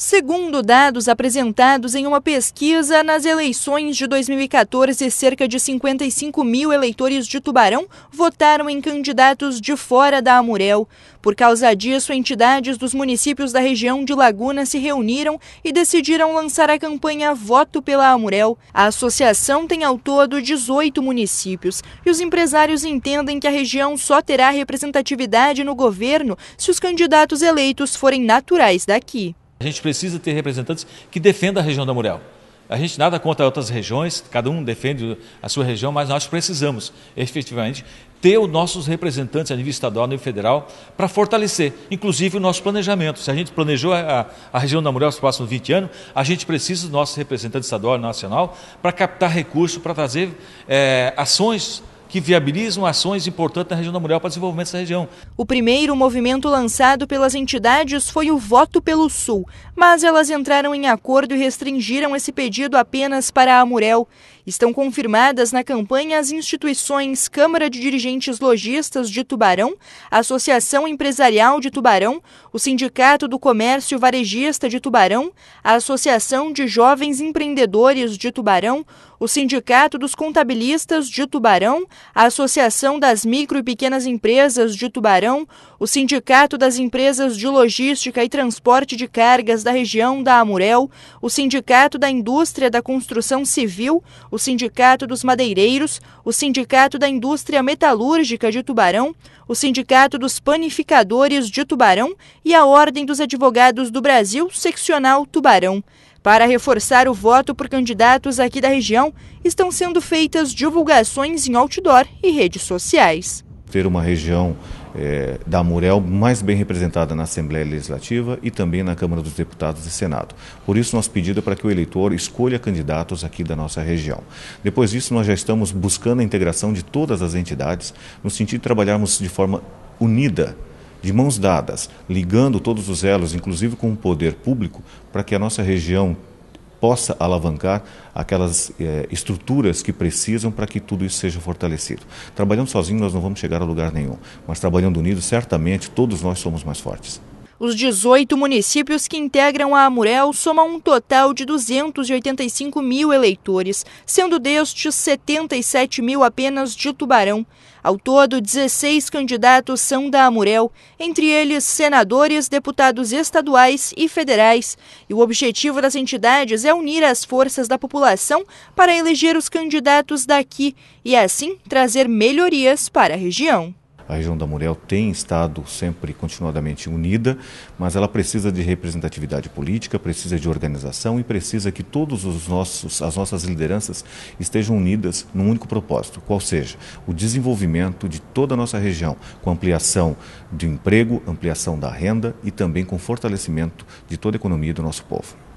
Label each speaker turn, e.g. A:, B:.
A: Segundo dados apresentados em uma pesquisa, nas eleições de 2014, cerca de 55 mil eleitores de Tubarão votaram em candidatos de fora da Amurel. Por causa disso, entidades dos municípios da região de Laguna se reuniram e decidiram lançar a campanha Voto pela Amurel. A associação tem ao todo 18 municípios e os empresários entendem que a região só terá representatividade no governo se os candidatos eleitos forem naturais daqui. A
B: gente precisa ter representantes que defendam a região da Muriel. A gente nada contra outras regiões, cada um defende a sua região, mas nós precisamos, efetivamente, ter os nossos representantes a nível estadual, a nível federal, para fortalecer, inclusive, o nosso planejamento. Se a gente planejou a, a região da Murel nos próximos 20 anos, a gente precisa dos nossos representantes estadual e nacional para captar recursos, para trazer é, ações que viabilizam ações importantes na região da mulher para o desenvolvimento
A: dessa região. O primeiro movimento lançado pelas entidades foi o Voto pelo Sul, mas elas entraram em acordo e restringiram esse pedido apenas para a Amurel. Estão confirmadas na campanha as instituições Câmara de Dirigentes Lojistas de Tubarão, Associação Empresarial de Tubarão, o Sindicato do Comércio Varejista de Tubarão, a Associação de Jovens Empreendedores de Tubarão, o Sindicato dos Contabilistas de Tubarão, a Associação das Micro e Pequenas Empresas de Tubarão, o Sindicato das Empresas de Logística e Transporte de Cargas da região da Amurel, o Sindicato da Indústria da Construção Civil, o Sindicato dos Madeireiros, o Sindicato da Indústria Metalúrgica de Tubarão, o Sindicato dos Panificadores de Tubarão e a Ordem dos Advogados do Brasil, seccional Tubarão. Para reforçar o voto por candidatos aqui da região, estão sendo feitas divulgações em outdoor e redes sociais.
C: Ter uma região é, da Murel mais bem representada na Assembleia Legislativa e também na Câmara dos Deputados e Senado. Por isso, nosso pedido é para que o eleitor escolha candidatos aqui da nossa região. Depois disso, nós já estamos buscando a integração de todas as entidades, no sentido de trabalharmos de forma unida de mãos dadas, ligando todos os elos, inclusive com o poder público, para que a nossa região possa alavancar aquelas eh, estruturas que precisam para que tudo isso seja fortalecido. Trabalhando sozinho nós não vamos chegar a lugar nenhum, mas trabalhando unidos certamente todos nós somos mais fortes.
A: Os 18 municípios que integram a Amurel somam um total de 285 mil eleitores, sendo destes 77 mil apenas de Tubarão. Ao todo, 16 candidatos são da Amurel, entre eles senadores, deputados estaduais e federais. E o objetivo das entidades é unir as forças da população para eleger os candidatos daqui e, assim, trazer melhorias para a região. A
C: região da Muriel tem estado sempre continuadamente unida, mas ela precisa de representatividade política, precisa de organização e precisa que todos os nossos as nossas lideranças estejam unidas num único propósito, qual seja o desenvolvimento de toda a nossa região, com ampliação do emprego, ampliação da renda e também com fortalecimento de toda a economia do nosso povo.